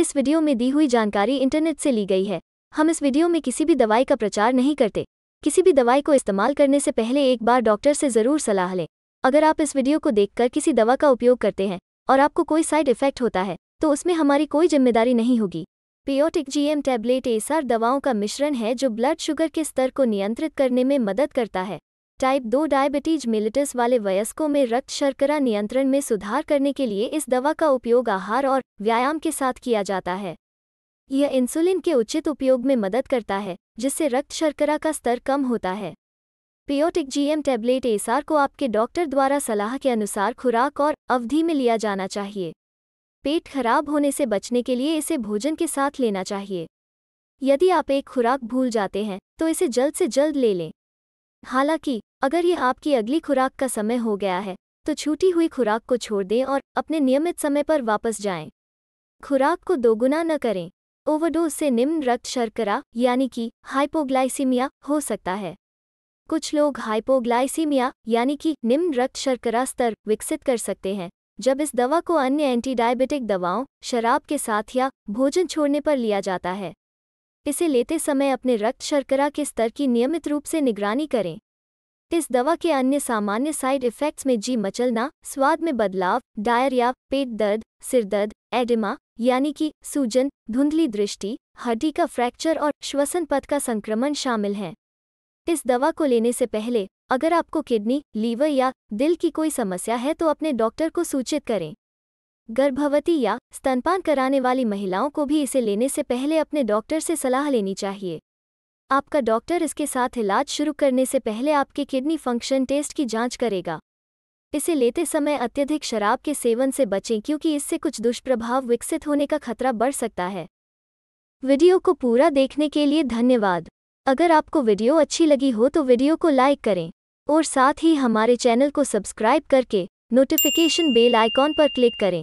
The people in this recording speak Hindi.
इस वीडियो में दी हुई जानकारी इंटरनेट से ली गई है हम इस वीडियो में किसी भी दवाई का प्रचार नहीं करते किसी भी दवाई को इस्तेमाल करने से पहले एक बार डॉक्टर से ज़रूर सलाह लें अगर आप इस वीडियो को देखकर किसी दवा का उपयोग करते हैं और आपको कोई साइड इफेक्ट होता है तो उसमें हमारी कोई जिम्मेदारी नहीं होगी पियोटिक जीएम टैबलेट एसआर दवाओं का मिश्रण है जो ब्लड शुगर के स्तर को नियंत्रित करने में मदद करता है टाइप दो डायबिटीज मिलिटस वाले वयस्कों में रक्त शर्करा नियंत्रण में सुधार करने के लिए इस दवा का उपयोग आहार और व्यायाम के साथ किया जाता है यह इंसुलिन के उचित उपयोग में मदद करता है जिससे रक्त शर्करा का स्तर कम होता है पियोटिक जीएम टैबलेट एसआर को आपके डॉक्टर द्वारा सलाह के अनुसार खुराक और अवधि में लिया जाना चाहिए पेट खराब होने से बचने के लिए इसे भोजन के साथ लेना चाहिए यदि आप एक खुराक भूल जाते हैं तो इसे जल्द से जल्द ले लें हालांकि अगर ये आपकी अगली खुराक का समय हो गया है तो छूटी हुई खुराक को छोड़ दें और अपने नियमित समय पर वापस जाएं। खुराक को दोगुना न करें ओवरडोज से निम्न रक्त शर्करा यानी कि हाइपोग्लाइसीमिया हो सकता है कुछ लोग हाइपोग्लाइसीमिया यानी कि निम्न रक्त शर्करा स्तर विकसित कर सकते हैं जब इस दवा को अन्य एंटीडायबिटिक दवाओं शराब के साथ या भोजन छोड़ने पर लिया जाता है इसे लेते समय अपने रक्त शर्करा के स्तर की नियमित रूप से निगरानी करें इस दवा के अन्य सामान्य साइड इफ़ेक्ट्स में जी मचलना स्वाद में बदलाव डायरिया पेट दर्द सिरदर्द एडिमा यानी कि सूजन धुंधली दृष्टि हड्डी का फ्रैक्चर और श्वसन पथ का संक्रमण शामिल हैं इस दवा को लेने से पहले अगर आपको किडनी लीवर या दिल की कोई समस्या है तो अपने डॉक्टर को सूचित करें गर्भवती या स्तनपान कराने वाली महिलाओं को भी इसे लेने से पहले अपने डॉक्टर से सलाह लेनी चाहिए आपका डॉक्टर इसके साथ इलाज शुरू करने से पहले आपके किडनी फंक्शन टेस्ट की जांच करेगा इसे लेते समय अत्यधिक शराब के सेवन से बचें क्योंकि इससे कुछ दुष्प्रभाव विकसित होने का खतरा बढ़ सकता है वीडियो को पूरा देखने के लिए धन्यवाद अगर आपको वीडियो अच्छी लगी हो तो वीडियो को लाइक करें और साथ ही हमारे चैनल को सब्सक्राइब करके नोटिफिकेशन बेल आइकॉन पर क्लिक करें